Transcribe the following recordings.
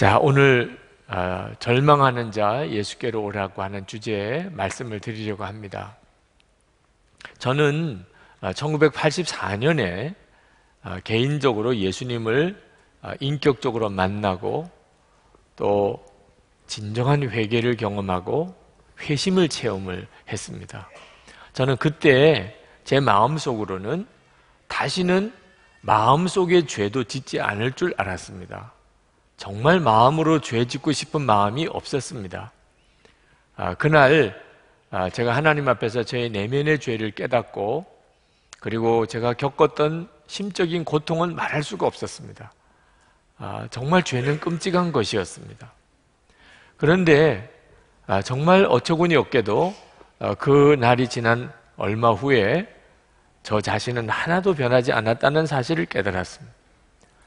자, 오늘 어, 절망하는 자 예수께로 오라고 하는 주제의 말씀을 드리려고 합니다. 저는 1984년에 아, 아, 개인적으로 예수님을 인격적으로 만나고 또 진정한 회개를 경험하고 회심을 체험을 했습니다. 저는 그때 제 마음속으로는 다시는 마음속의 죄도 짓지 않을 줄 알았습니다. 정말 마음으로 죄 짓고 싶은 마음이 없었습니다. 아, 그날 아, 제가 하나님 앞에서 제 내면의 죄를 깨닫고 그리고 제가 겪었던 심적인 고통은 말할 수가 없었습니다. 아, 정말 죄는 끔찍한 것이었습니다. 그런데 아, 정말 어처구니 없게도 아, 그 날이 지난 얼마 후에 저 자신은 하나도 변하지 않았다는 사실을 깨달았습니다.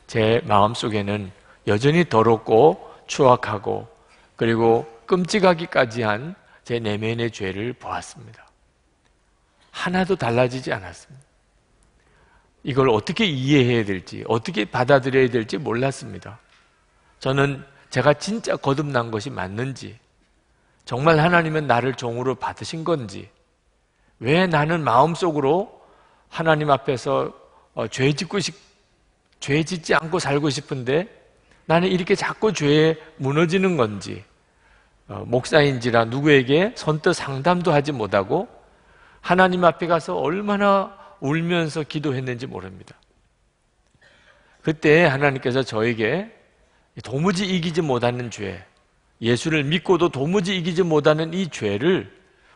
제 마음 속에는 여전히 더럽고 추악하고 그리고 끔찍하기까지 한 제 내면의 죄를 보았습니다. 하나도 달라지지 않았습니다. 이걸 어떻게 이해해야 될지, 어떻게 받아들여야 될지 몰랐습니다. 저는 제가 진짜 거듭난 것이 맞는지, 정말 하나님은 나를 종으로 받으신 건지, 왜 나는 마음속으로 하나님 앞에서 어, 죄 짓고 싶, 죄 짓지 않고 살고 싶은데 나는 이렇게 자꾸 죄에 무너지는 건지 어, 목사인지라 누구에게 선뜻 상담도 하지 못하고 하나님 앞에 가서 얼마나 울면서 기도했는지 모릅니다. 그때 하나님께서 저에게 도무지 이기지 못하는 죄, 예수를 믿고도 도무지 이기지 못하는 이 죄를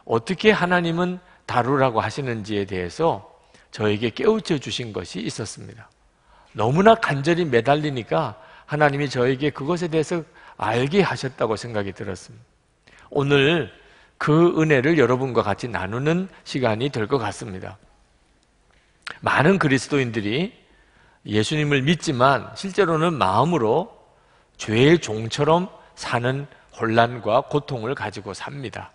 어떻게 하나님은 다루라고 하시는지에 대해서 저에게 깨우쳐 주신 것이 있었습니다. 너무나 간절히 매달리니까 하나님이 저에게 그것에 대해서 알게 하셨다고 생각이 들었습니다. 오늘 그 은혜를 여러분과 같이 나누는 시간이 될 것 같습니다. 많은 그리스도인들이 예수님을 믿지만 실제로는 마음으로 죄의 종처럼 사는 혼란과 고통을 가지고 삽니다.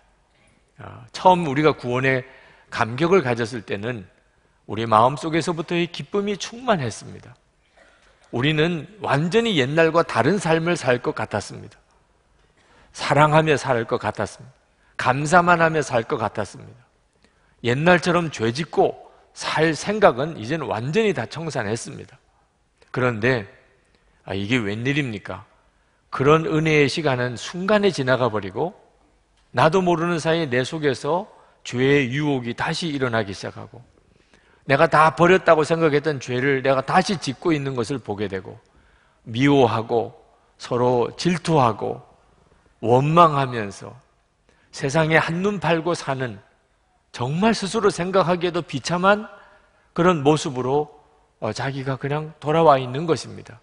어, 처음 우리가 구원의 감격을 가졌을 때는 우리 마음 속에서부터의 기쁨이 충만했습니다. 우리는 완전히 옛날과 다른 삶을 살 것 같았습니다. 사랑하며 살 것 같았습니다. 감사만 하며 살 것 같았습니다. 옛날처럼 죄 짓고 살 생각은 이제는 완전히 다 청산했습니다. 그런데 아, 이게 웬일입니까? 그런 은혜의 시간은 순간에 지나가 버리고 나도 모르는 사이에 내 속에서 죄의 유혹이 다시 일어나기 시작하고 내가 다 버렸다고 생각했던 죄를 내가 다시 짓고 있는 것을 보게 되고 미워하고 서로 질투하고 원망하면서 세상에 한눈 팔고 사는 정말 스스로 생각하기에도 비참한 그런 모습으로 어, 자기가 그냥 돌아와 있는 것입니다.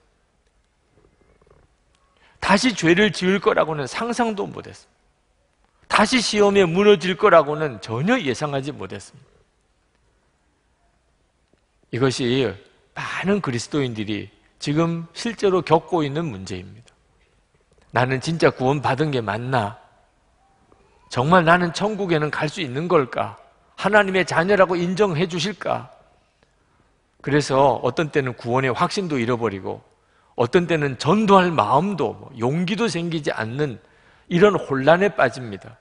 다시 죄를 지을 거라고는 상상도 못했습니다. 다시 시험에 무너질 거라고는 전혀 예상하지 못했습니다. 이것이 많은 그리스도인들이 지금 실제로 겪고 있는 문제입니다. 나는 진짜 구원받은 게 맞나? 정말 나는 천국에는 갈 수 있는 걸까? 하나님의 자녀라고 인정해 주실까? 그래서 어떤 때는 구원의 확신도 잃어버리고 어떤 때는 전도할 마음도 뭐 용기도 생기지 않는 이런 혼란에 빠집니다.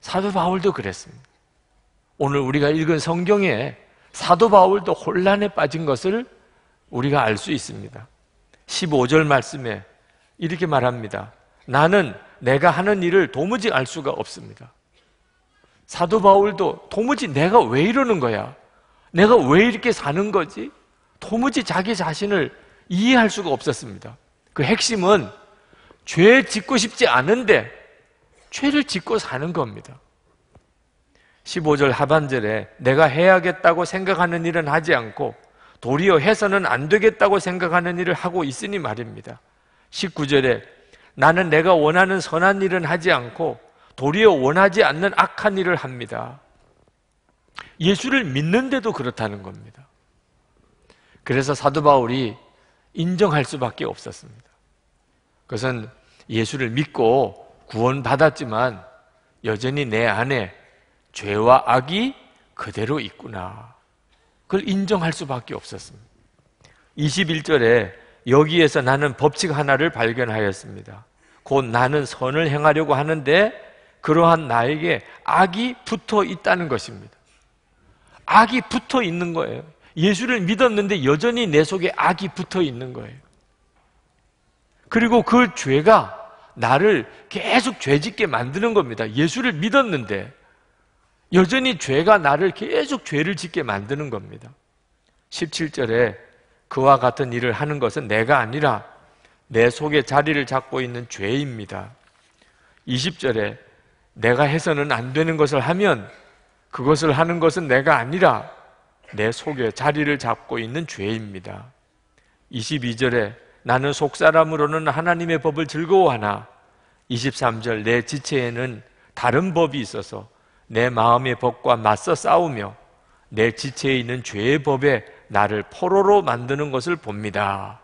사도 바울도 그랬습니다. 오늘 우리가 읽은 성경에 사도 바울도 혼란에 빠진 것을 우리가 알 수 있습니다. 15절 말씀에 이렇게 말합니다. 나는 내가 하는 일을 도무지 알 수가 없습니다. 사도 바울도 도무지 내가 왜 이러는 거야? 내가 왜 이렇게 사는 거지? 도무지 자기 자신을 이해할 수가 없었습니다. 그 핵심은 죄 짓고 싶지 않은데 죄를 짓고 사는 겁니다. 15절 하반절에 내가 해야겠다고 생각하는 일은 하지 않고 도리어 해서는 안 되겠다고 생각하는 일을 하고 있으니 말입니다. 19절에 나는 내가 원하는 선한 일은 하지 않고 도리어 원하지 않는 악한 일을 합니다. 예수를 믿는데도 그렇다는 겁니다. 그래서 사도 바울이 인정할 수밖에 없었습니다. 그것은 예수를 믿고 구원받았지만 여전히 내 안에 죄와 악이 그대로 있구나. 그걸 인정할 수밖에 없었습니다. 21절에 여기에서 나는 법칙 하나를 발견하였습니다. 곧 나는 선을 행하려고 하는데 그러한 나에게 악이 붙어 있다는 것입니다. 악이 붙어 있는 거예요. 예수를 믿었는데 여전히 내 속에 악이 붙어 있는 거예요. 그리고 그 죄가 나를 계속 죄 짓게 만드는 겁니다. 예수를 믿었는데 여전히 죄가 나를 계속 죄를 짓게 만드는 겁니다. 17절에 그와 같은 일을 하는 것은 내가 아니라 내 속에 자리를 잡고 있는 죄입니다. 20절에 내가 해서는 안 되는 것을 하면 그것을 하는 것은 내가 아니라 내 속에 자리를 잡고 있는 죄입니다. 22절에 나는 속사람으로는 하나님의 법을 즐거워하나 23절 내 지체에는 다른 법이 있어서 내 마음의 법과 맞서 싸우며 내 지체에 있는 죄의 법에 나를 포로로 만드는 것을 봅니다.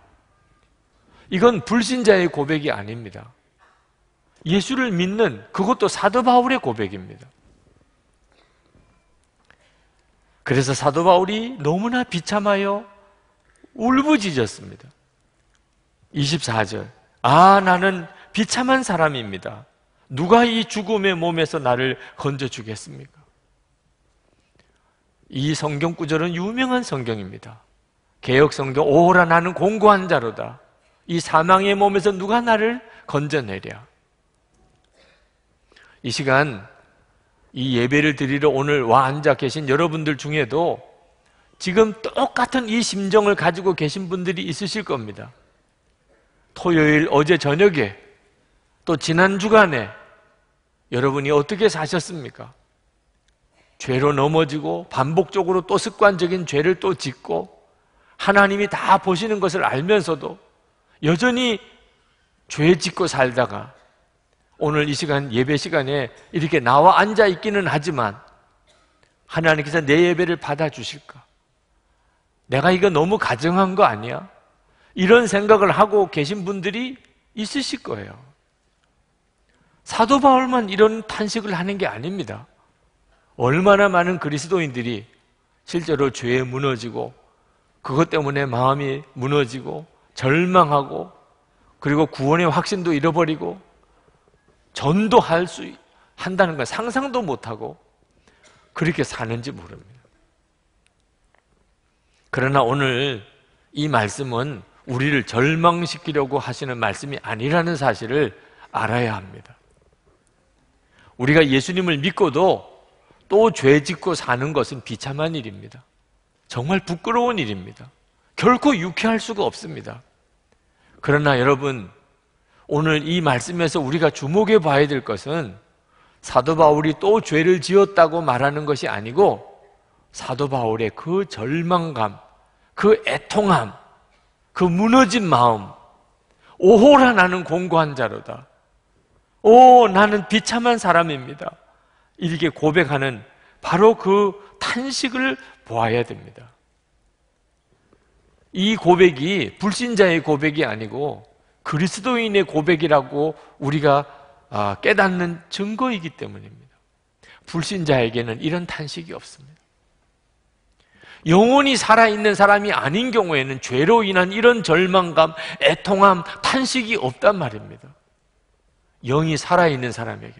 이건 불신자의 고백이 아닙니다. 예수를 믿는 그것도 사도 바울의 고백입니다. 그래서 사도 바울이 너무나 비참하여 울부짖었습니다. 24절. 아, 나는 비참한 사람입니다. 누가 이 죽음의 몸에서 나를 건져주겠습니까? 이 성경 구절은 유명한 성경입니다. 개혁 성경 오라 나는 공고한 자로다. 이 사망의 몸에서 누가 나를 건져내랴. 이 시간 이 예배를 드리러 오늘 와 앉아 계신 여러분들 중에도 지금 똑같은 이 심정을 가지고 계신 분들이 있으실 겁니다. 토요일 어제 저녁에 또 지난 주간에 여러분이 어떻게 사셨습니까? 죄로 넘어지고 반복적으로 또 습관적인 죄를 또 짓고 하나님이 다 보시는 것을 알면서도 여전히 죄 짓고 살다가 오늘 이 시간 예배 시간에 이렇게 나와 앉아 있기는 하지만 하나님께서 내 예배를 받아 주실까? 내가 이거 너무 가정한 거 아니야? 이런 생각을 하고 계신 분들이 있으실 거예요. 사도 바울만 이런 탄식을 하는 게 아닙니다. 얼마나 많은 그리스도인들이 실제로 죄에 무너지고 그것 때문에 마음이 무너지고 절망하고 그리고 구원의 확신도 잃어버리고 전도할 수 한다는 건 상상도 못하고 그렇게 사는지 모릅니다. 그러나 오늘 이 말씀은 우리를 절망시키려고 하시는 말씀이 아니라는 사실을 알아야 합니다. 우리가 예수님을 믿고도 또 죄 짓고 사는 것은 비참한 일입니다. 정말 부끄러운 일입니다. 결코 유쾌할 수가 없습니다. 그러나 여러분, 오늘 이 말씀에서 우리가 주목해 봐야 될 것은 사도 바울이 또 죄를 지었다고 말하는 것이 아니고 사도 바울의 그 절망감, 그 애통함, 그 무너진 마음, 오호라 나는 공고한 자로다. 오, 나는 비참한 사람입니다. 이렇게 고백하는 바로 그 탄식을 보아야 됩니다. 이 고백이 불신자의 고백이 아니고 그리스도인의 고백이라고 우리가 아, 깨닫는 증거이기 때문입니다. 불신자에게는 이런 탄식이 없습니다. 영혼이 살아있는 사람이 아닌 경우에는 죄로 인한 이런 절망감, 애통함, 탄식이 없단 말입니다. 영이 살아있는 사람에게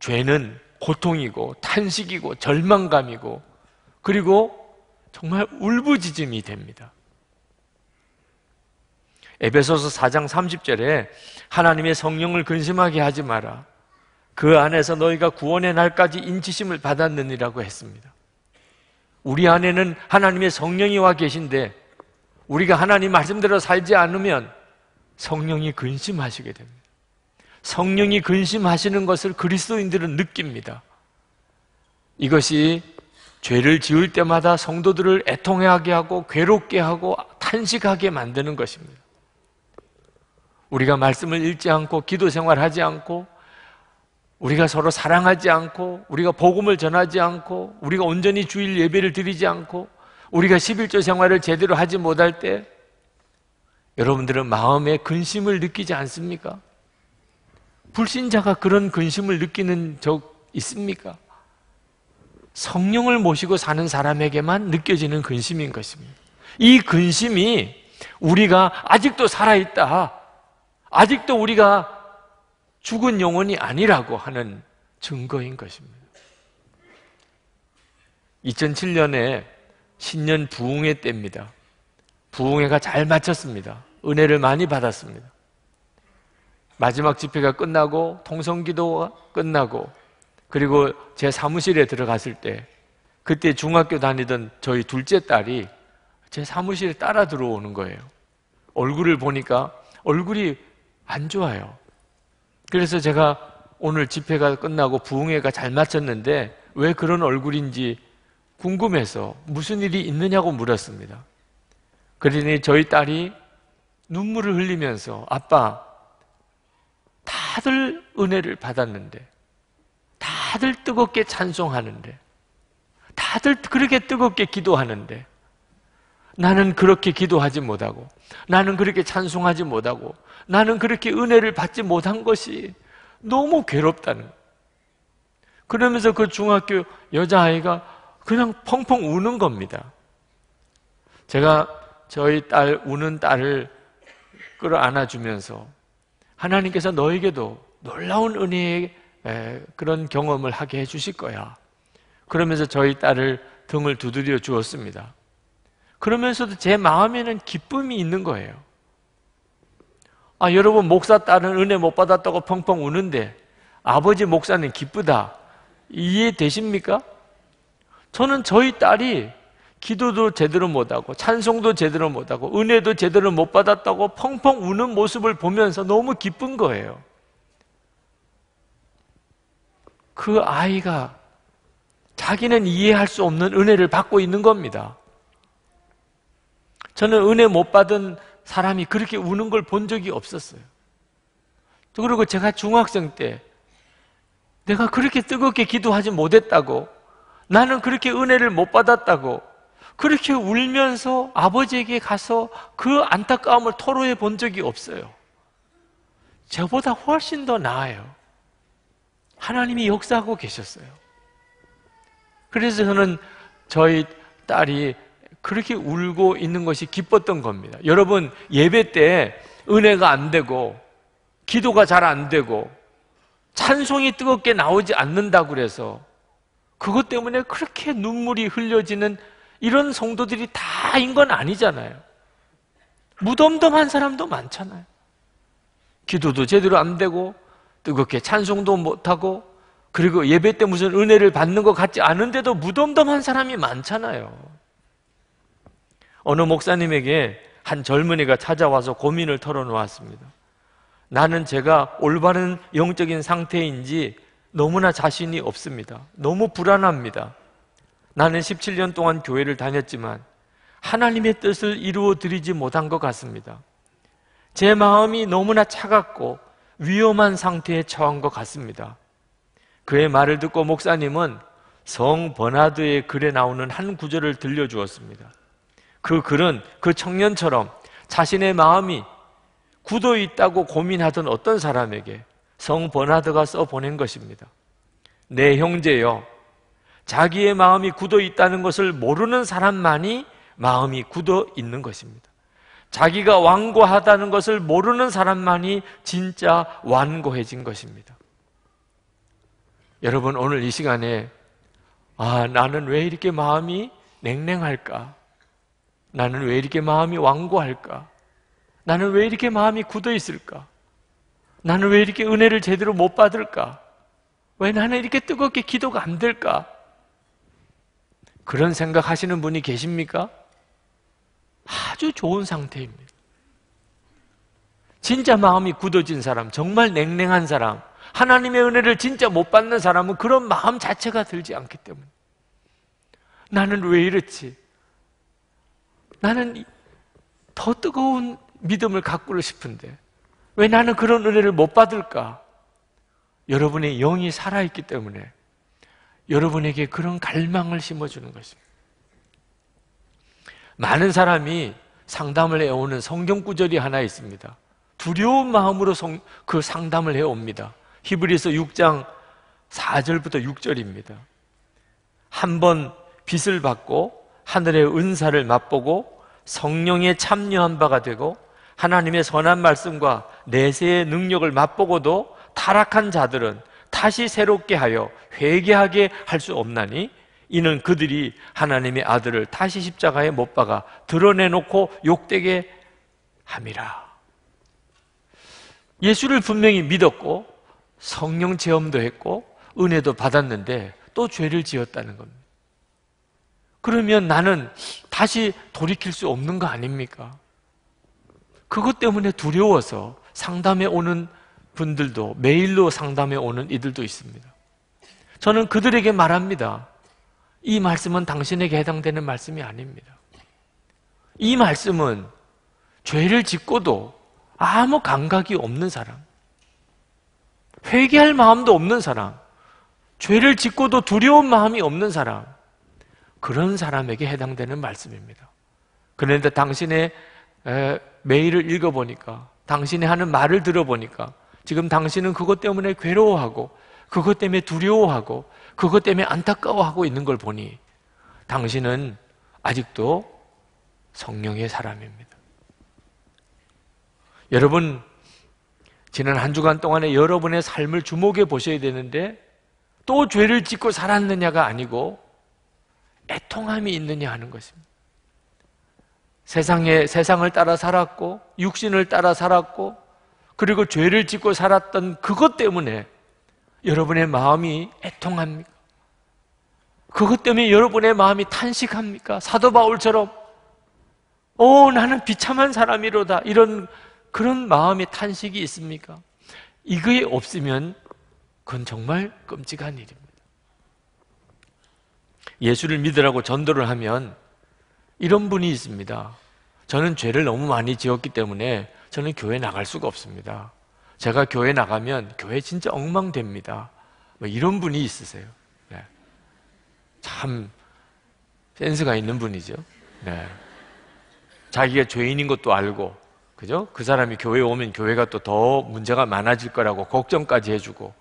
죄는 고통이고 탄식이고 절망감이고 그리고 정말 울부짖음이 됩니다. 에베소서 4장 30절에 하나님의 성령을 근심하게 하지 마라. 그 안에서 너희가 구원의 날까지 인치심을 받았느니라고 했습니다. 우리 안에는 하나님의 성령이 와 계신데 우리가 하나님 말씀대로 살지 않으면 성령이 근심하시게 됩니다. 성령이 근심하시는 것을 그리스도인들은 느낍니다. 이것이 죄를 지을 때마다 성도들을 애통하게 하고 괴롭게 하고 탄식하게 만드는 것입니다. 우리가 말씀을 읽지 않고 기도 생활하지 않고 우리가 서로 사랑하지 않고 우리가 복음을 전하지 않고 우리가 온전히 주일 예배를 드리지 않고 우리가 11조 생활을 제대로 하지 못할 때 여러분들은 마음에 근심을 느끼지 않습니까? 불신자가 그런 근심을 느끼는 적 있습니까? 성령을 모시고 사는 사람에게만 느껴지는 근심인 것입니다. 이 근심이 우리가 아직도 살아있다. 아직도 우리가 죽은 영혼이 아니라고 하는 증거인 것입니다. 2007년에 신년 부흥회 때입니다. 부흥회가 잘 마쳤습니다. 은혜를 많이 받았습니다. 마지막 집회가 끝나고 통성기도가 끝나고 그리고 제 사무실에 들어갔을 때 그때 중학교 다니던 저희 둘째 딸이 제 사무실에 따라 들어오는 거예요. 얼굴을 보니까 얼굴이 안 좋아요. 그래서 제가 오늘 집회가 끝나고 부흥회가 잘 마쳤는데 왜 그런 얼굴인지 궁금해서 무슨 일이 있느냐고 물었습니다. 그러니 저희 딸이 눈물을 흘리면서 아빠 다들 은혜를 받았는데, 다들 뜨겁게 찬송하는데, 다들 그렇게 뜨겁게 기도하는데, 나는 그렇게 기도하지 못하고, 나는 그렇게 찬송하지 못하고, 나는 그렇게 은혜를 받지 못한 것이 너무 괴롭다는 그러면서 그 중학교 여자아이가 그냥 펑펑 우는 겁니다. 제가 저희 딸, 우는 딸을 끌어 안아주면서 하나님께서 너에게도 놀라운 은혜의 그런 경험을 하게 해주실 거야. 그러면서 저희 딸을 등을 두드려 주었습니다. 그러면서도 제 마음에는 기쁨이 있는 거예요. 아, 여러분, 목사 딸은 은혜 못 받았다고 펑펑 우는데 아버지 목사는 기쁘다. 이해되십니까? 저는 저희 딸이 기도도 제대로 못하고 찬송도 제대로 못하고 은혜도 제대로 못 받았다고 펑펑 우는 모습을 보면서 너무 기쁜 거예요. 그 아이가 자기는 이해할 수 없는 은혜를 받고 있는 겁니다. 저는 은혜 못 받은 사람이 그렇게 우는 걸 본 적이 없었어요. 또 그리고 제가 중학생 때 내가 그렇게 뜨겁게 기도하지 못했다고 나는 그렇게 은혜를 못 받았다고 그렇게 울면서 아버지에게 가서 그 안타까움을 토로해 본 적이 없어요. 저보다 훨씬 더 나아요. 하나님이 역사하고 계셨어요. 그래서 저는 저희 딸이 그렇게 울고 있는 것이 기뻤던 겁니다. 여러분, 예배 때 은혜가 안 되고, 기도가 잘 안 되고, 찬송이 뜨겁게 나오지 않는다고 그래서, 그것 때문에 그렇게 눈물이 흘려지는 이런 성도들이 다인 건 아니잖아요. 무덤덤한 사람도 많잖아요. 기도도 제대로 안 되고 뜨겁게 찬송도 못하고 그리고 예배 때 무슨 은혜를 받는 것 같지 않은데도 무덤덤한 사람이 많잖아요. 어느 목사님에게 한 젊은이가 찾아와서 고민을 털어놓았습니다. 나는 제가 올바른 영적인 상태인지 너무나 자신이 없습니다. 너무 불안합니다. 나는 17년 동안 교회를 다녔지만 하나님의 뜻을 이루어 드리지 못한 것 같습니다. 제 마음이 너무나 차갑고 위험한 상태에 처한 것 같습니다. 그의 말을 듣고 목사님은 성 버나드의 글에 나오는 한 구절을 들려주었습니다. 그 글은 그 청년처럼 자신의 마음이 굳어 있다고 고민하던 어떤 사람에게 성 버나드가 써 보낸 것입니다. 내 형제여, 자기의 마음이 굳어 있다는 것을 모르는 사람만이 마음이 굳어 있는 것입니다. 자기가 완고하다는 것을 모르는 사람만이 진짜 완고해진 것입니다. 여러분, 오늘 이 시간에, 아, 나는 왜 이렇게 마음이 냉랭할까? 나는 왜 이렇게 마음이 완고할까? 나는 왜 이렇게 마음이 굳어 있을까? 나는 왜 이렇게 은혜를 제대로 못 받을까? 왜 나는 이렇게 뜨겁게 기도가 안 될까? 그런 생각 하시는 분이 계십니까? 아주 좋은 상태입니다. 진짜 마음이 굳어진 사람, 정말 냉랭한 사람, 하나님의 은혜를 진짜 못 받는 사람은 그런 마음 자체가 들지 않기 때문에. 나는 왜 이렇지? 나는 더 뜨거운 믿음을 갖고 싶은데, 왜 나는 그런 은혜를 못 받을까? 여러분의 영이 살아있기 때문에 여러분에게 그런 갈망을 심어주는 것입니다. 많은 사람이 상담을 해오는 성경 구절이 하나 있습니다. 두려운 마음으로 성, 그 상담을 해옵니다. 히브리서 6장 4절부터 6절입니다. 한번 빛을 받고 하늘의 은사를 맛보고 성령에 참여한 바가 되고 하나님의 선한 말씀과 내세의 능력을 맛보고도 타락한 자들은 다시 새롭게 하여 회개하게 할 수 없나니 이는 그들이 하나님의 아들을 다시 십자가에 못 박아 드러내놓고 욕되게 함이라. 예수를 분명히 믿었고 성령 체험도 했고 은혜도 받았는데 또 죄를 지었다는 겁니다. 그러면 나는 다시 돌이킬 수 없는 거 아닙니까? 그것 때문에 두려워서 상담에 오는 분들도 메일로 상담해 오는 이들도 있습니다. 저는 그들에게 말합니다. 이 말씀은 당신에게 해당되는 말씀이 아닙니다. 이 말씀은 죄를 짓고도 아무 감각이 없는 사람, 회개할 마음도 없는 사람, 죄를 짓고도 두려운 마음이 없는 사람, 그런 사람에게 해당되는 말씀입니다. 그런데 당신의 메일을 읽어보니까, 당신이 하는 말을 들어보니까, 지금 당신은 그것 때문에 괴로워하고 그것 때문에 두려워하고 그것 때문에 안타까워하고 있는 걸 보니 당신은 아직도 성령의 사람입니다. 여러분, 지난 한 주간 동안에 여러분의 삶을 주목해 보셔야 되는데 또 죄를 짓고 살았느냐가 아니고 애통함이 있느냐 하는 것입니다. 세상에 세상을 따라 살았고 육신을 따라 살았고 그리고 죄를 짓고 살았던 그것 때문에 여러분의 마음이 애통합니까? 그것 때문에 여러분의 마음이 탄식합니까? 사도 바울처럼 오 어, 나는 비참한 사람이로다 이런 그런 마음의 탄식이 있습니까? 이거 없으면 그건 정말 끔찍한 일입니다. 예수를 믿으라고 전도를 하면 이런 분이 있습니다. 저는 죄를 너무 많이 지었기 때문에 저는 교회 나갈 수가 없습니다. 제가 교회 나가면 교회 진짜 엉망됩니다. 뭐 이런 분이 있으세요. 네. 참 센스가 있는 분이죠. 네. 자기가 죄인인 것도 알고, 그죠? 그 사람이 교회 오면 교회가 또 더 문제가 많아질 거라고 걱정까지 해주고,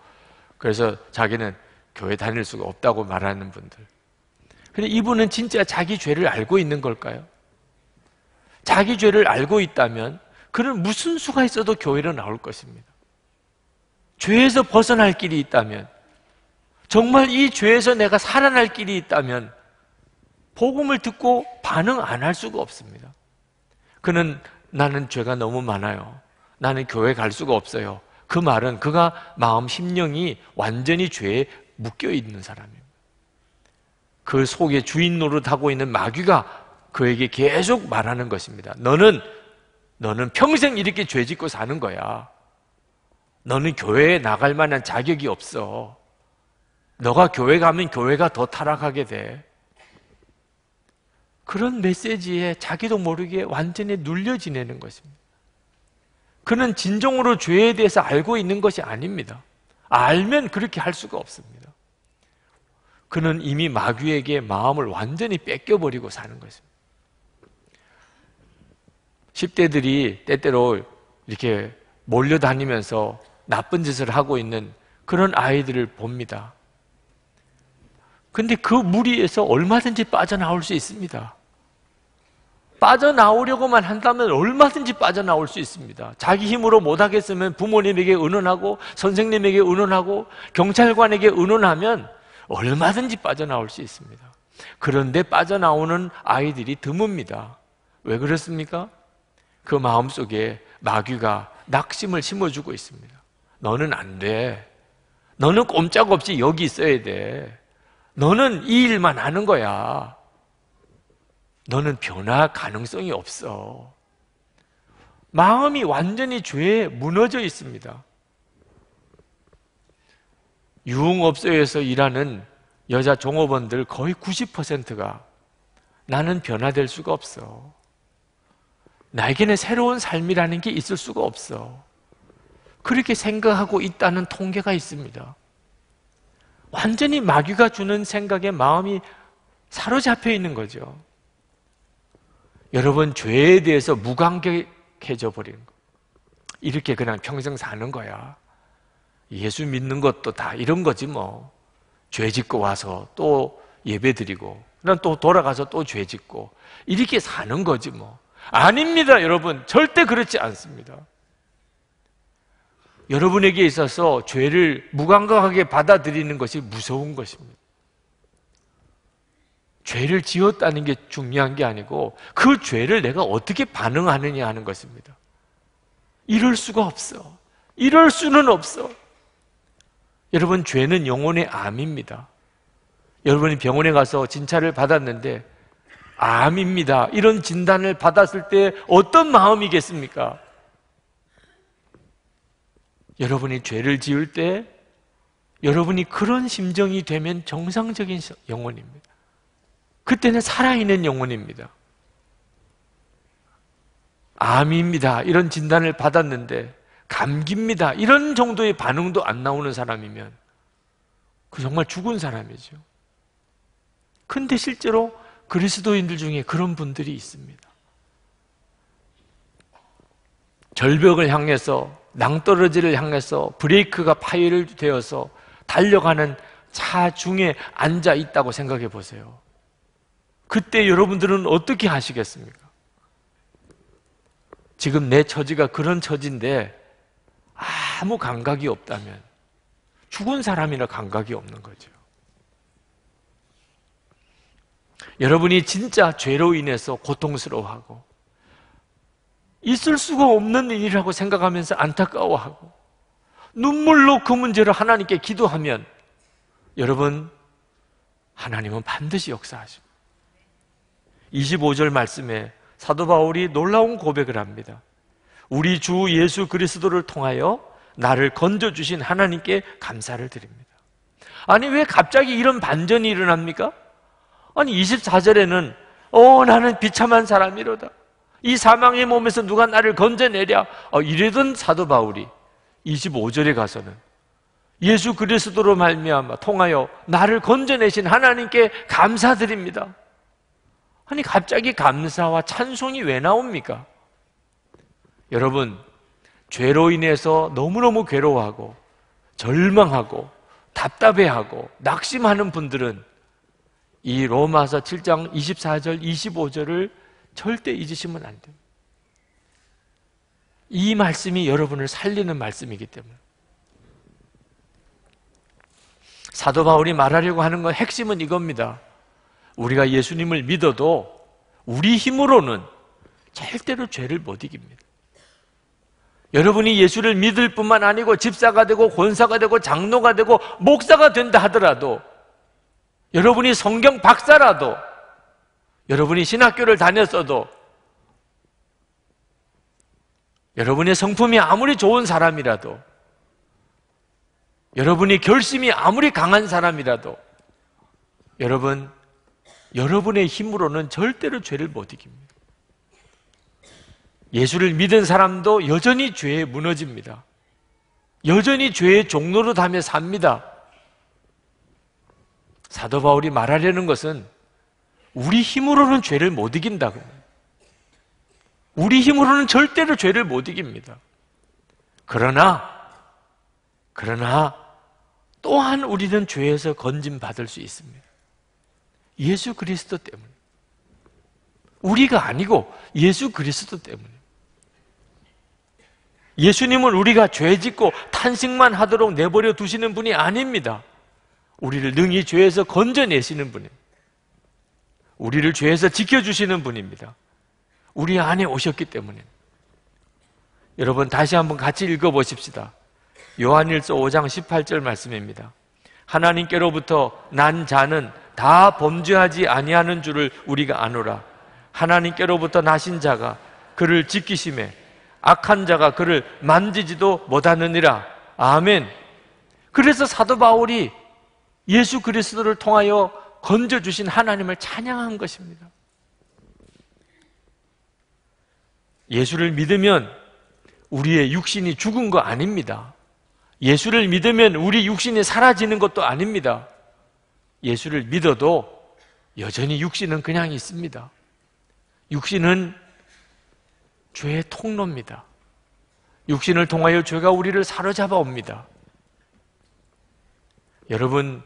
그래서 자기는 교회 다닐 수가 없다고 말하는 분들. 근데 이분은 진짜 자기 죄를 알고 있는 걸까요? 자기 죄를 알고 있다면 그는 무슨 수가 있어도 교회로 나올 것입니다. 죄에서 벗어날 길이 있다면, 정말 이 죄에서 내가 살아날 길이 있다면, 복음을 듣고 반응 안 할 수가 없습니다. 그는 나는 죄가 너무 많아요. 나는 교회 갈 수가 없어요. 그 말은 그가 마음 심령이 완전히 죄에 묶여 있는 사람입니다. 그 속에 주인 노릇하고 있는 마귀가 그에게 계속 말하는 것입니다. 너는 너는 평생 이렇게 죄 짓고 사는 거야. 너는 교회에 나갈 만한 자격이 없어. 너가 교회 가면 교회가 더 타락하게 돼. 그런 메시지에 자기도 모르게 완전히 눌려 지내는 것입니다. 그는 진정으로 죄에 대해서 알고 있는 것이 아닙니다. 알면 그렇게 할 수가 없습니다. 그는 이미 마귀에게 마음을 완전히 뺏겨버리고 사는 것입니다. 10대들이 때때로 이렇게 몰려다니면서 나쁜 짓을 하고 있는 그런 아이들을 봅니다. 근데 그 무리에서 얼마든지 빠져나올 수 있습니다. 빠져나오려고만 한다면 얼마든지 빠져나올 수 있습니다. 자기 힘으로 못하겠으면 부모님에게 의논하고, 선생님에게 의논하고, 경찰관에게 의논하면 얼마든지 빠져나올 수 있습니다. 그런데 빠져나오는 아이들이 드뭅니다. 왜 그렇습니까? 그 마음속에 마귀가 낙심을 심어주고 있습니다. 너는 안 돼. 너는 꼼짝없이 여기 있어야 돼. 너는 이 일만 하는 거야. 너는 변화 가능성이 없어. 마음이 완전히 죄에 무너져 있습니다. 유흥업소에서 일하는 여자 종업원들 거의 90%가 나는 변화될 수가 없어. 나에게는 새로운 삶이라는 게 있을 수가 없어. 그렇게 생각하고 있다는 통계가 있습니다. 완전히 마귀가 주는 생각에 마음이 사로잡혀 있는 거죠. 여러분, 죄에 대해서 무관객해져 버리 거. 이렇게 그냥 평생 사는 거야. 예수 믿는 것도 다 이런 거지 뭐. 죄 짓고 와서 또 예배 드리고, 또 돌아가서 또 죄 짓고, 이렇게 사는 거지 뭐. 아닙니다, 여러분. 절대 그렇지 않습니다. 여러분에게 있어서 죄를 무감각하게 받아들이는 것이 무서운 것입니다. 죄를 지었다는 게 중요한 게 아니고 그 죄를 내가 어떻게 반응하느냐 하는 것입니다. 이럴 수가 없어. 이럴 수는 없어. 여러분, 죄는 영혼의 암입니다. 여러분이 병원에 가서 진찰을 받았는데 암입니다. 이런 진단을 받았을 때 어떤 마음이겠습니까? 여러분이 죄를 지을 때 여러분이 그런 심정이 되면 정상적인 영혼입니다. 그때는 살아있는 영혼입니다. 암입니다. 이런 진단을 받았는데 감기입니다. 이런 정도의 반응도 안 나오는 사람이면 그 정말 죽은 사람이죠. 근데 실제로 그리스도인들 중에 그런 분들이 있습니다. 절벽을 향해서 낭떠러지를 향해서 브레이크가 파열되어서 달려가는 차 중에 앉아 있다고 생각해 보세요. 그때 여러분들은 어떻게 하시겠습니까? 지금 내 처지가 그런 처지인데 아무 감각이 없다면 죽은 사람이나 감각이 없는 거죠. 여러분이 진짜 죄로 인해서 고통스러워하고 있을 수가 없는 일이라고 생각하면서 안타까워하고 눈물로 그 문제를 하나님께 기도하면 여러분 하나님은 반드시 역사하십니다. 25절 말씀에 사도 바울이 놀라운 고백을 합니다. 우리 주 예수 그리스도를 통하여 나를 건져 주신 하나님께 감사를 드립니다. 아니 왜 갑자기 이런 반전이 일어납니까? 아니 24절에는 어 나는 비참한 사람이로다. 이 사망의 몸에서 누가 나를 건져내랴. 어, 이래던 사도 바울이 25절에 가서는 예수 그리스도로 말미암아 통하여 나를 건져내신 하나님께 감사드립니다. 아니 갑자기 감사와 찬송이 왜 나옵니까? 여러분 죄로 인해서 너무너무 괴로워하고 절망하고 답답해하고 낙심하는 분들은 이 로마서 7장 24절, 25절을 절대 잊으시면 안 돼요. 이 말씀이 여러분을 살리는 말씀이기 때문에. 사도 바울이 말하려고 하는 건 핵심은 이겁니다. 우리가 예수님을 믿어도 우리 힘으로는 절대로 죄를 못 이깁니다. 여러분이 예수를 믿을 뿐만 아니고 집사가 되고 권사가 되고 장로가 되고 목사가 된다 하더라도 여러분이 성경 박사라도, 여러분이 신학교를 다녔어도, 여러분의 성품이 아무리 좋은 사람이라도, 여러분이 결심이 아무리 강한 사람이라도, 여러분, 여러분의 힘으로는 절대로 죄를 못 이깁니다. 예수를 믿은 사람도 여전히 죄에 무너집니다. 여전히 죄의 종로로 담에 삽니다. 사도 바울이 말하려는 것은 우리 힘으로는 죄를 못 이긴다고. 우리 힘으로는 절대로 죄를 못 이깁니다. 그러나, 그러나 또한 우리는 죄에서 건진받을 수 있습니다. 예수 그리스도 때문에. 우리가 아니고 예수 그리스도 때문에. 예수님은 우리가 죄 짓고 탄식만 하도록 내버려 두시는 분이 아닙니다. 우리를 능히 죄에서 건져내시는 분이니다 우리를 죄에서 지켜주시는 분입니다. 우리 안에 오셨기 때문에. 여러분 다시 한번 같이 읽어보십시다. 요한일서 5장 18절 말씀입니다. 하나님께로부터 난 자는 다 범죄하지 아니하는 줄을 우리가 아노라. 하나님께로부터 나신 자가 그를 지키심에 악한 자가 그를 만지지도 못하느니라. 아멘. 그래서 사도 바울이 예수 그리스도를 통하여 건져주신 하나님을 찬양한 것입니다. 예수를 믿으면 우리의 육신이 죽은 거 아닙니다. 예수를 믿으면 우리 육신이 사라지는 것도 아닙니다. 예수를 믿어도 여전히 육신은 그냥 있습니다. 육신은 죄의 통로입니다. 육신을 통하여 죄가 우리를 사로잡아 옵니다. 여러분,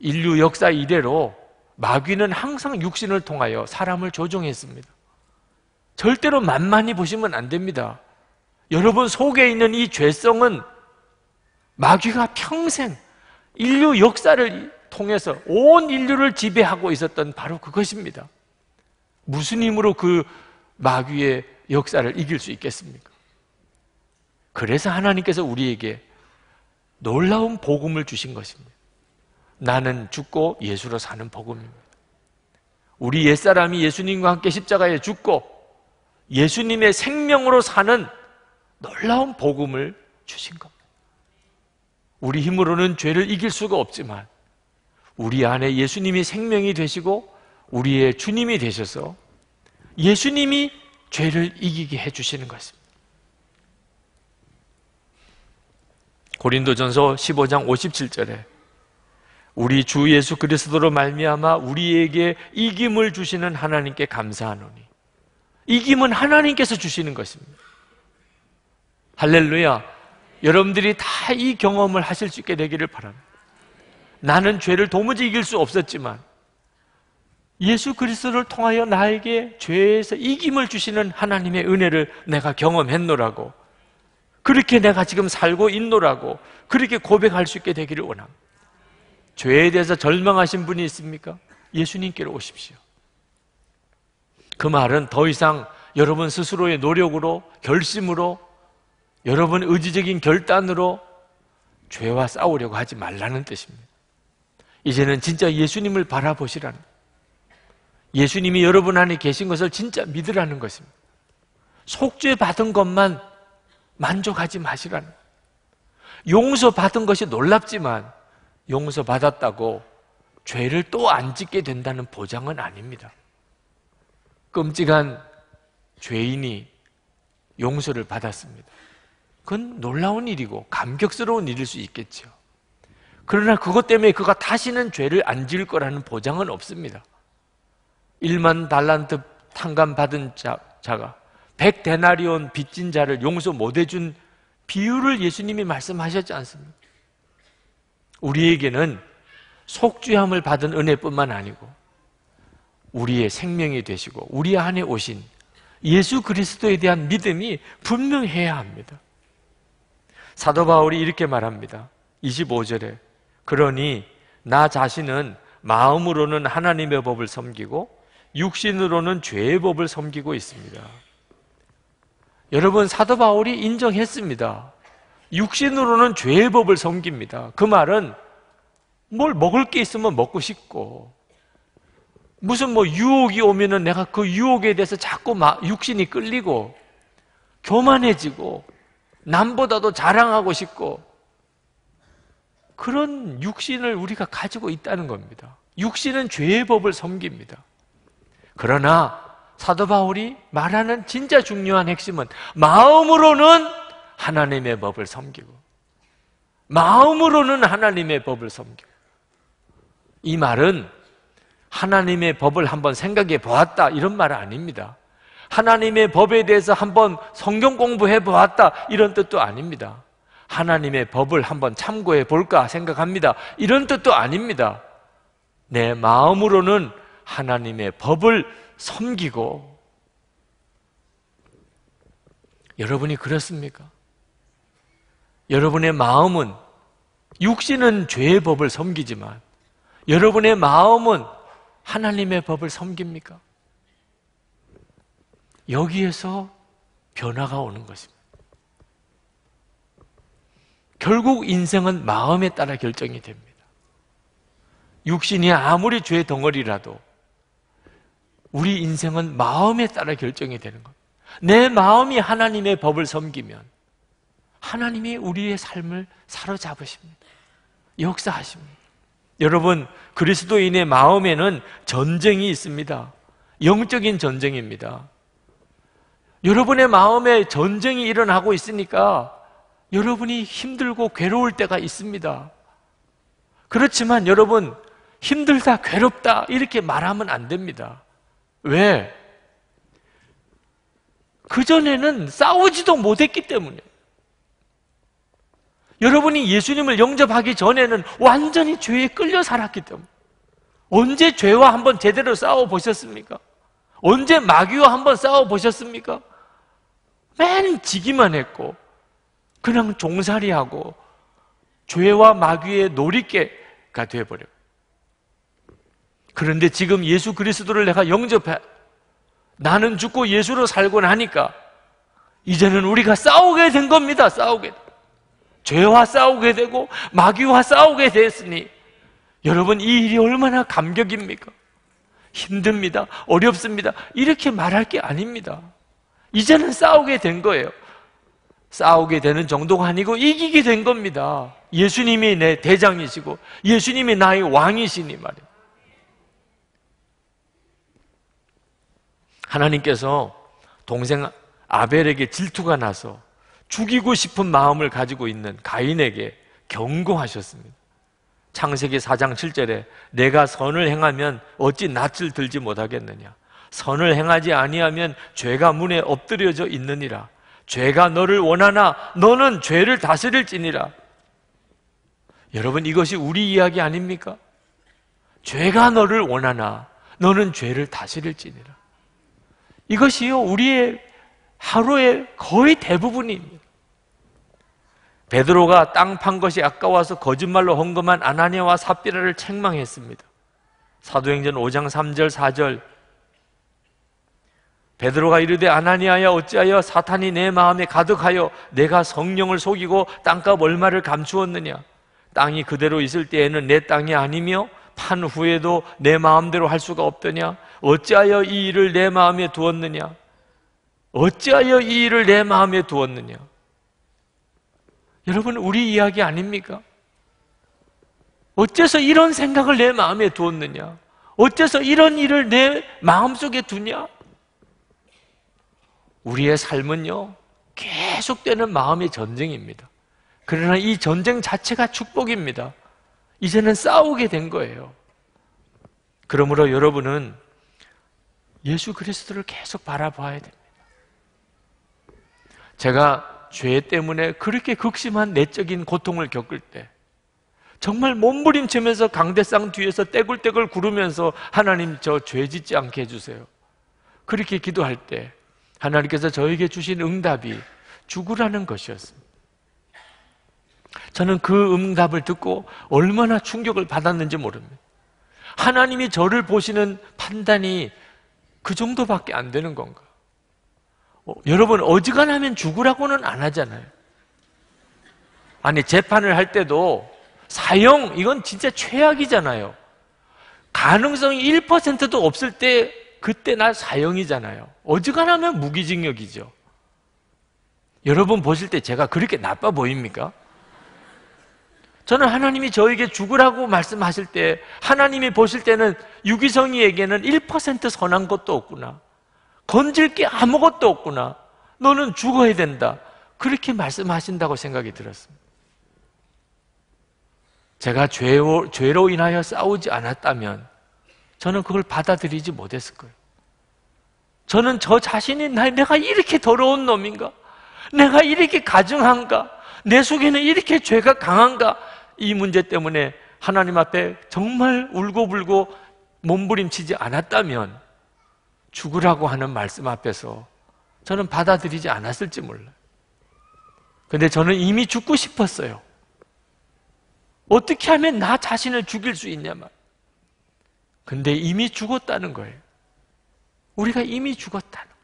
인류 역사 이래로 마귀는 항상 육신을 통하여 사람을 조종했습니다. 절대로 만만히 보시면 안 됩니다. 여러분 속에 있는 이 죄성은 마귀가 평생 인류 역사를 통해서 온 인류를 지배하고 있었던 바로 그것입니다. 무슨 힘으로 그 마귀의 역사를 이길 수 있겠습니까? 그래서 하나님께서 우리에게 놀라운 복음을 주신 것입니다. 나는 죽고 예수로 사는 복음입니다. 우리 옛사람이 예수님과 함께 십자가에 죽고 예수님의 생명으로 사는 놀라운 복음을 주신 겁니다. 우리 힘으로는 죄를 이길 수가 없지만 우리 안에 예수님이 생명이 되시고 우리의 주님이 되셔서 예수님이 죄를 이기게 해주시는 것입니다. 고린도전서 15장 57절에 우리 주 예수 그리스도로 말미암아 우리에게 이김을 주시는 하나님께 감사하노니 이김은 하나님께서 주시는 것입니다. 할렐루야. 여러분들이 다 이 경험을 하실 수 있게 되기를 바랍니다. 나는 죄를 도무지 이길 수 없었지만 예수 그리스도를 통하여 나에게 죄에서 이김을 주시는 하나님의 은혜를 내가 경험했노라고 그렇게 내가 지금 살고 있노라고 그렇게 고백할 수 있게 되기를 원합니다. 죄에 대해서 절망하신 분이 있습니까? 예수님께로 오십시오. 그 말은 더 이상 여러분 스스로의 노력으로, 결심으로, 여러분 의지적인 결단으로 죄와 싸우려고 하지 말라는 뜻입니다. 이제는 진짜 예수님을 바라보시라는 예수님이 여러분 안에 계신 것을 진짜 믿으라는 것입니다. 속죄 받은 것만 만족하지 마시라는 용서 받은 것이 놀랍지만 용서받았다고 죄를 또 안 짓게 된다는 보장은 아닙니다. 끔찍한 죄인이 용서를 받았습니다. 그건 놀라운 일이고 감격스러운 일일 수 있겠죠. 그러나 그것 때문에 그가 다시는 죄를 안 지을 거라는 보장은 없습니다. 1만 달란트 탕감 받은 자, 자가 1데나리온 빚진 자를 용서 못 해준 비유를 예수님이 말씀하셨지 않습니까? 우리에게는 속죄함을 받은 은혜뿐만 아니고 우리의 생명이 되시고 우리 안에 오신 예수 그리스도에 대한 믿음이 분명해야 합니다. 사도 바울이 이렇게 말합니다. 25절에 그러니 나 자신은 마음으로는 하나님의 법을 섬기고 육신으로는 죄의 법을 섬기고 있습니다. 여러분 사도 바울이 인정했습니다. 육신으로는 죄의 법을 섬깁니다. 그 말은 뭘 먹을 게 있으면 먹고 싶고 무슨 뭐 유혹이 오면은 내가 그 유혹에 대해서 자꾸 막 육신이 끌리고 교만해지고 남보다도 자랑하고 싶고 그런 육신을 우리가 가지고 있다는 겁니다. 육신은 죄의 법을 섬깁니다. 그러나 사도 바울이 말하는 진짜 중요한 핵심은 마음으로는 하나님의 법을 섬기고 마음으로는 하나님의 법을 섬기고 이 말은 하나님의 법을 한번 생각해 보았다 이런 말 아닙니다. 하나님의 법에 대해서 한번 성경 공부해 보았다 이런 뜻도 아닙니다. 하나님의 법을 한번 참고해 볼까 생각합니다. 이런 뜻도 아닙니다. 내 마음으로는 하나님의 법을 섬기고 여러분이 그렇습니까? 여러분의 마음은 육신은 죄의 법을 섬기지만 여러분의 마음은 하나님의 법을 섬깁니까? 여기에서 변화가 오는 것입니다. 결국 인생은 마음에 따라 결정이 됩니다. 육신이 아무리 죄 덩어리라도 우리 인생은 마음에 따라 결정이 되는 겁내 마음이 하나님의 법을 섬기면 하나님이 우리의 삶을 사로잡으십니다. 역사하십니다. 여러분, 그리스도인의 마음에는 전쟁이 있습니다. 영적인 전쟁입니다. 여러분의 마음에 전쟁이 일어나고 있으니까 여러분이 힘들고 괴로울 때가 있습니다. 그렇지만 여러분, 힘들다, 괴롭다, 이렇게 말하면 안 됩니다. 왜? 그전에는 싸우지도 못했기 때문에. 여러분이 예수님을 영접하기 전에는 완전히 죄에 끌려 살았기 때문에 언제 죄와 한번 제대로 싸워 보셨습니까? 언제 마귀와 한번 싸워 보셨습니까? 맨 지기만 했고 그냥 종살이하고 죄와 마귀의 놀이개가 되버려 그런데 지금 예수 그리스도를 내가 영접해. 나는 죽고 예수로 살고 나니까 이제는 우리가 싸우게 된 겁니다. 싸우게. 죄와 싸우게 되고 마귀와 싸우게 됐으니 여러분 이 일이 얼마나 감격입니까? 힘듭니다. 어렵습니다. 이렇게 말할 게 아닙니다. 이제는 싸우게 된 거예요. 싸우게 되는 정도가 아니고 이기게 된 겁니다. 예수님이 내 대장이시고 예수님이 나의 왕이시니 말이에요. 하나님께서 동생 아벨에게 질투가 나서 죽이고 싶은 마음을 가지고 있는 가인에게 경고하셨습니다. 창세기 4장 7절에 내가 선을 행하면 어찌 낯을 들지 못하겠느냐. 선을 행하지 아니하면 죄가 문에 엎드려져 있느니라. 죄가 너를 원하나 너는 죄를 다스릴지니라. 여러분 이것이 우리 이야기 아닙니까? 죄가 너를 원하나 너는 죄를 다스릴지니라. 이것이요 우리의 하루의 거의 대부분입니다. 베드로가 땅 판 것이 아까워서 거짓말로 헌금한 아나니아와 삽비라를 책망했습니다. 사도행전 5장 3절 4절 베드로가 이르되 아나니아야 어찌하여 사탄이 내 마음에 가득하여 내가 성령을 속이고 땅값 얼마를 감추었느냐 땅이 그대로 있을 때에는 내 땅이 아니며 판 후에도 내 마음대로 할 수가 없더냐 어찌하여 이 일을 내 마음에 두었느냐 어찌하여 이 일을 내 마음에 두었느냐? 여러분, 우리 이야기 아닙니까? 어째서 이런 생각을 내 마음에 두었느냐? 어째서 이런 일을 내 마음속에 두냐? 우리의 삶은요, 계속되는 마음의 전쟁입니다. 그러나 이 전쟁 자체가 축복입니다. 이제는 싸우게 된 거예요. 그러므로 여러분은 예수 그리스도를 계속 바라봐야 됩니다. 제가 죄 때문에 그렇게 극심한 내적인 고통을 겪을 때 정말 몸부림치면서 강대상 뒤에서 떼굴떼굴 구르면서 하나님 저 죄 짓지 않게 해주세요. 그렇게 기도할 때 하나님께서 저에게 주신 응답이 죽으라는 것이었습니다. 저는 그 응답을 듣고 얼마나 충격을 받았는지 모릅니다. 하나님이 저를 보시는 판단이 그 정도밖에 안 되는 건가? 어, 여러분 어지간하면 죽으라고는 안 하잖아요. 아니 재판을 할 때도 사형 이건 진짜 최악이잖아요. 가능성이 1%도 없을 때 그때 나 사형이잖아요. 어지간하면 무기징역이죠. 여러분 보실 때 제가 그렇게 나빠 보입니까? 저는 하나님이 저에게 죽으라고 말씀하실 때 하나님이 보실 때는 유기성이에게는 1% 선한 것도 없구나. 건질게 아무것도 없구나. 너는 죽어야 된다. 그렇게 말씀하신다고 생각이 들었습니다. 제가 죄로, 죄로 인하여 싸우지 않았다면 저는 그걸 받아들이지 못했을 거예요. 저는 저 자신이 내가 이렇게 더러운 놈인가? 내가 이렇게 가증한가? 내 속에는 이렇게 죄가 강한가? 이 문제 때문에 하나님 앞에 정말 울고불고 몸부림치지 않았다면 죽으라고 하는 말씀 앞에서 저는 받아들이지 않았을지 몰라요. 근데 저는 이미 죽고 싶었어요. 어떻게 하면 나 자신을 죽일 수 있냐 말. 근데 이미 죽었다는 거예요. 우리가 이미 죽었다는. 거예요.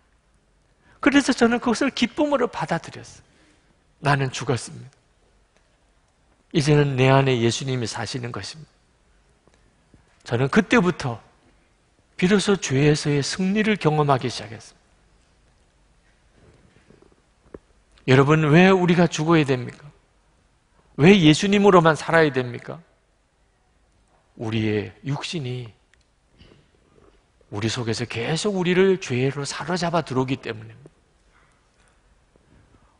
그래서 저는 그것을 기쁨으로 받아들였어요. 나는 죽었습니다. 이제는 내 안에 예수님이 사시는 것입니다. 저는 그때부터 비로소 죄에서의 승리를 경험하기 시작했습니다. 여러분, 왜 우리가 죽어야 됩니까? 왜 예수님으로만 살아야 됩니까? 우리의 육신이 우리 속에서 계속 우리를 죄로 사로잡아 들어오기 때문입니다.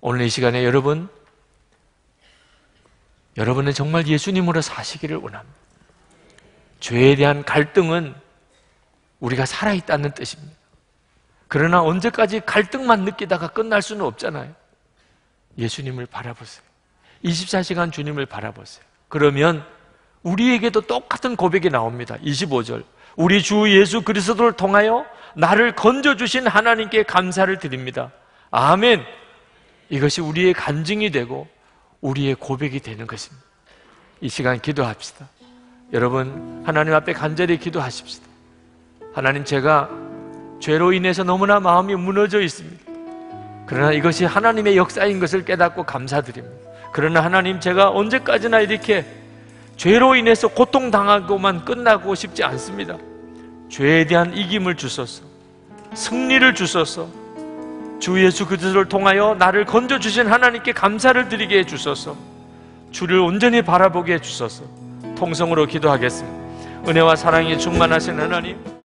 오늘 이 시간에 여러분, 여러분은 정말 예수님으로 사시기를 원합니다. 죄에 대한 갈등은 우리가 살아있다는 뜻입니다. 그러나 언제까지 갈등만 느끼다가 끝날 수는 없잖아요. 예수님을 바라보세요. 24시간 주님을 바라보세요. 그러면 우리에게도 똑같은 고백이 나옵니다. 25절. 우리 주 예수 그리스도를 통하여 나를 건져주신 하나님께 감사를 드립니다. 아멘. 이것이 우리의 간증이 되고 우리의 고백이 되는 것입니다. 이 시간 기도합시다. 여러분, 하나님 앞에 간절히 기도하십시다. 하나님 제가 죄로 인해서 너무나 마음이 무너져 있습니다. 그러나 이것이 하나님의 역사인 것을 깨닫고 감사드립니다. 그러나 하나님 제가 언제까지나 이렇게 죄로 인해서 고통당하고만 끝나고 싶지 않습니다. 죄에 대한 이김을 주소서, 승리를 주소서, 주 예수 그리스도를 통하여 나를 건져 주신 하나님께 감사를 드리게 해 주소서. 주를 온전히 바라보게 해 주소서. 통성으로 기도하겠습니다. 은혜와 사랑이 충만하신 하나님.